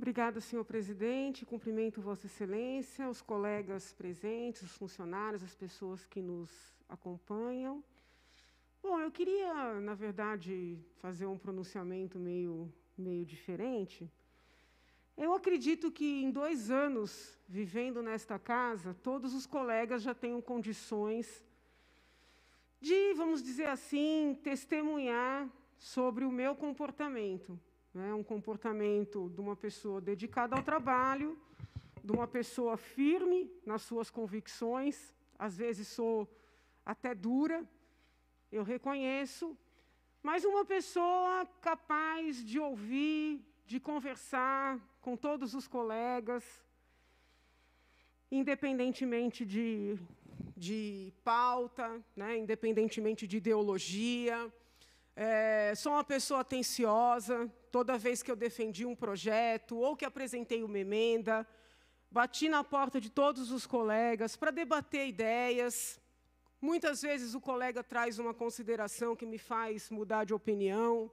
Obrigada, senhor presidente. Cumprimento Vossa Excelência, os colegas presentes, os funcionários, as pessoas que nos acompanham. Bom, eu queria, na verdade, fazer um pronunciamento meio, meio diferente. Eu acredito que em dois anos vivendo nesta casa, todos os colegas já tenham condições de, vamos dizer assim, testemunhar sobre o meu comportamento. Né? Um comportamento de uma pessoa dedicada ao trabalho, de uma pessoa firme nas suas convicções, às vezes sou até dura, eu reconheço, mas uma pessoa capaz de ouvir, de conversar com todos os colegas, independentemente de, de pauta, né? independentemente de ideologia, é, sou uma pessoa atenciosa. Toda vez que eu defendi um projeto ou que apresentei uma emenda, bati na porta de todos os colegas para debater ideias. Muitas vezes o colega traz uma consideração que me faz mudar de opinião.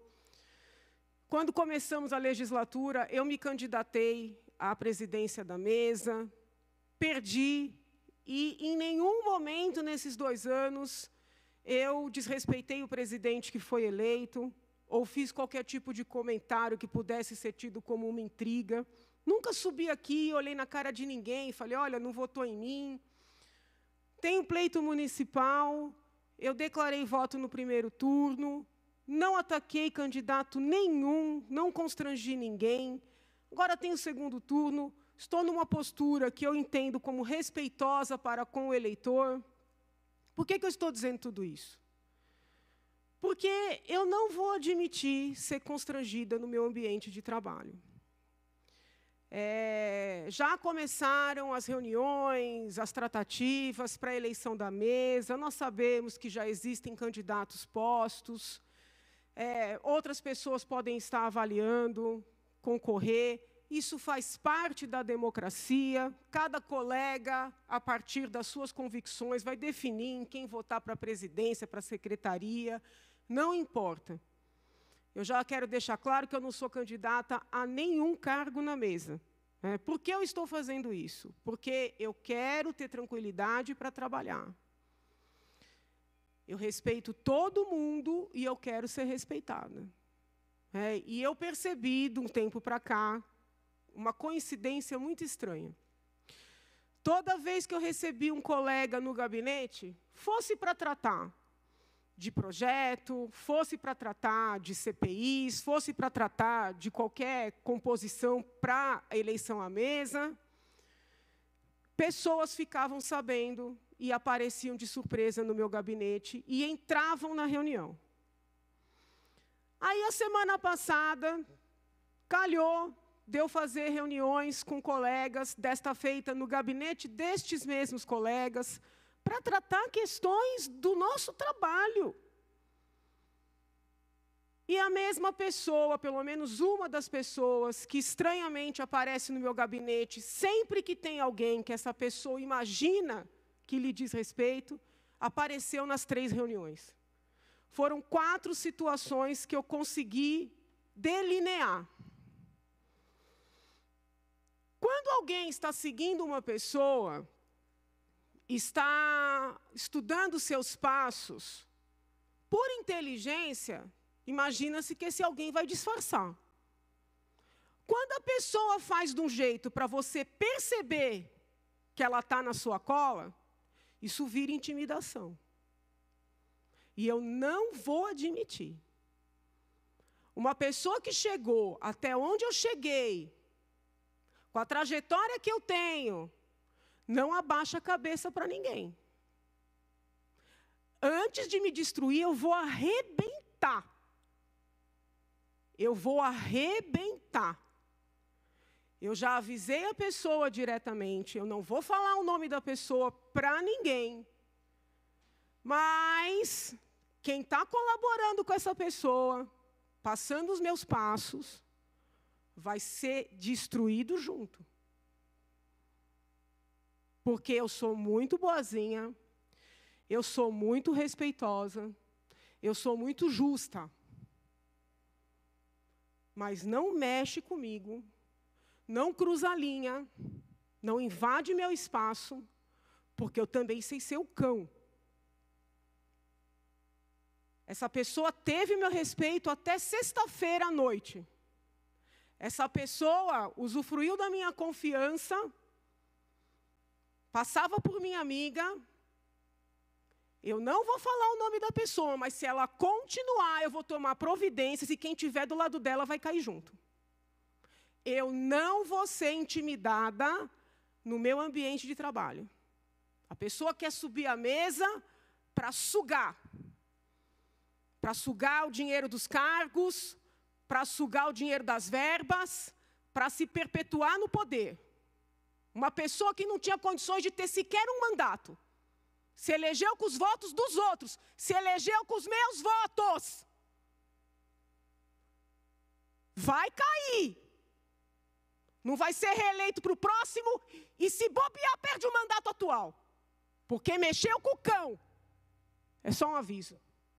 Quando começamos a legislatura, eu me candidatei à presidência da mesa, perdi, e em nenhum momento nesses dois anos eu desrespeitei o presidente que foi eleito, ou fiz qualquer tipo de comentário que pudesse ser tido como uma intriga. Nunca subi aqui, olhei na cara de ninguém e falei: olha, não votou em mim. Tem um pleito municipal, eu declarei voto no primeiro turno, não ataquei candidato nenhum, não constrangi ninguém. Agora tem o segundo turno, estou numa postura que eu entendo como respeitosa para com o eleitor. Por que, que eu estou dizendo tudo isso? Porque eu não vou admitir ser constrangida no meu ambiente de trabalho. É, já começaram as reuniões, as tratativas para a eleição da mesa, nós sabemos que já existem candidatos postos, é, outras pessoas podem estar avaliando, concorrer. Isso faz parte da democracia. Cada colega, a partir das suas convicções, vai definir em quem votar para a presidência, para a secretaria. Não importa. Eu já quero deixar claro que eu não sou candidata a nenhum cargo na mesa. Né? por que eu estou fazendo isso? Porque eu quero ter tranquilidade para trabalhar. Eu respeito todo mundo e eu quero ser respeitada. É, e eu percebi, de um tempo para cá, uma coincidência muito estranha. Toda vez que eu recebi um colega no gabinete, fosse para tratar de projeto, fosse para tratar de CPIs, fosse para tratar de qualquer composição para a eleição à mesa, pessoas ficavam sabendo e apareciam de surpresa no meu gabinete e entravam na reunião. Aí, a semana passada, calhou de eu fazer reuniões com colegas, desta feita no gabinete destes mesmos colegas, para tratar questões do nosso trabalho. E a mesma pessoa, pelo menos uma das pessoas que estranhamente aparece no meu gabinete, sempre que tem alguém que essa pessoa imagina que lhe diz respeito, apareceu nas três reuniões. Foram quatro situações que eu consegui delinear quando alguém está seguindo uma pessoa, está estudando seus passos, por inteligência, imagina-se que esse alguém vai disfarçar. Quando a pessoa faz de um jeito para você perceber que ela está na sua cola, isso vira intimidação. E eu não vou admitir. Uma pessoa que chegou até onde eu cheguei, com a trajetória que eu tenho, não abaixa a cabeça para ninguém. Antes de me destruir, eu vou arrebentar. Eu vou arrebentar. Eu já avisei a pessoa diretamente, eu não vou falar o nome da pessoa para ninguém. Mas quem está colaborando com essa pessoa, passando os meus passos, vai ser destruído junto. Porque eu sou muito boazinha, eu sou muito respeitosa, eu sou muito justa. Mas não mexe comigo, não cruza a linha, não invade meu espaço, porque eu também sei ser o cão. Essa pessoa teve meu respeito até sexta-feira à noite. Essa pessoa usufruiu da minha confiança, passava por minha amiga. Eu não vou falar o nome da pessoa, mas se ela continuar, eu vou tomar providências e quem tiver do lado dela vai cair junto. Eu não vou ser intimidada no meu ambiente de trabalho. A pessoa quer subir a mesa para sugar. Para sugar o dinheiro dos cargos, para sugar o dinheiro das verbas, para se perpetuar no poder. Uma pessoa que não tinha condições de ter sequer um mandato. Se elegeu com os votos dos outros, se elegeu com os meus votos. Vai cair. Não vai ser reeleito para o próximo e se bobear perde o mandato atual. Porque mexeu com o cão. É só um aviso.